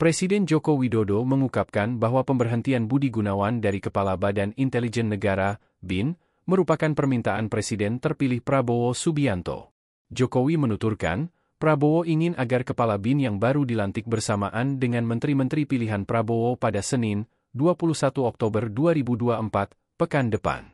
Presiden Joko Widodo mengungkapkan bahwa pemberhentian Budi Gunawan dari Kepala Badan Intelijen Negara, BIN, merupakan permintaan Presiden terpilih Prabowo Subianto. Jokowi menuturkan, Prabowo ingin agar Kepala BIN yang baru dilantik bersamaan dengan menteri-menteri pilihan Prabowo pada Senin, 21 Oktober 2024, pekan depan.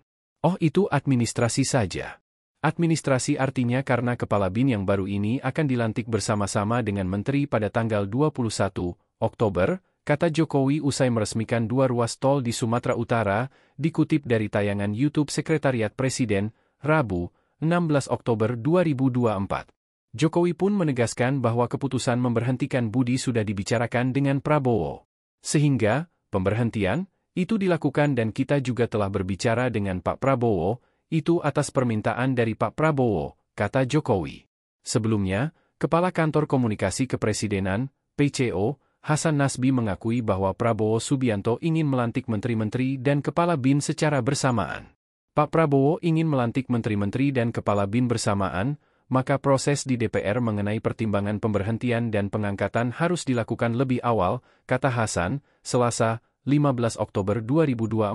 Oh itu administrasi saja. Administrasi artinya karena kepala BIN yang baru ini akan dilantik bersama-sama dengan menteri pada tanggal 21 Oktober, kata Jokowi usai meresmikan dua ruas tol di Sumatera Utara, dikutip dari tayangan YouTube Sekretariat Presiden, Rabu, 16 Oktober 2024. Jokowi pun menegaskan bahwa keputusan memberhentikan Budi sudah dibicarakan dengan Prabowo. Sehingga, pemberhentian, itu dilakukan dan kita juga telah berbicara dengan Pak Prabowo, itu atas permintaan dari Pak Prabowo, kata Jokowi. Sebelumnya, Kepala Kantor Komunikasi Kepresidenan, PCO, Hasan Nasbi mengakui bahwa Prabowo Subianto ingin melantik menteri-menteri dan kepala BIN secara bersamaan. Pak Prabowo ingin melantik menteri-menteri dan kepala BIN bersamaan, maka proses di DPR mengenai pertimbangan pemberhentian dan pengangkatan harus dilakukan lebih awal, kata Hasan, Selasa, 15 Oktober 2024,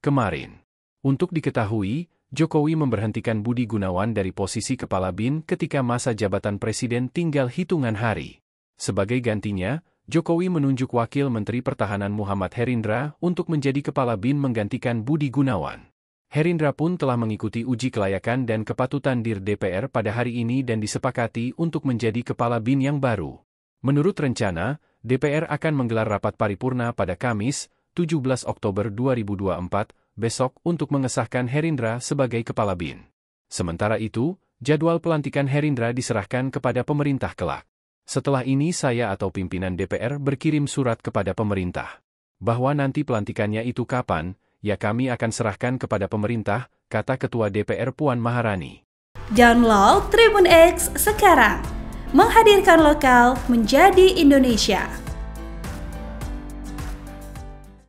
kemarin. Untuk diketahui, Jokowi memberhentikan Budi Gunawan dari posisi kepala BIN ketika masa jabatan presiden tinggal hitungan hari. Sebagai gantinya, Jokowi menunjuk Wakil Menteri Pertahanan Muhammad Herindra untuk menjadi kepala BIN menggantikan Budi Gunawan. Herindra pun telah mengikuti uji kelayakan dan kepatutan dir DPR pada hari ini dan disepakati untuk menjadi kepala BIN yang baru. Menurut rencana, DPR akan menggelar rapat paripurna pada Kamis, 17 Oktober 2024, besok untuk mengesahkan Herindra sebagai kepala BIN. Sementara itu, jadwal pelantikan Herindra diserahkan kepada pemerintah kelak. Setelah ini saya atau pimpinan DPR berkirim surat kepada pemerintah. Bahwa nanti pelantikannya itu kapan, ya kami akan serahkan kepada pemerintah, kata Ketua DPR Puan Maharani. Download Tribun X sekarang. Menghadirkan lokal menjadi Indonesia.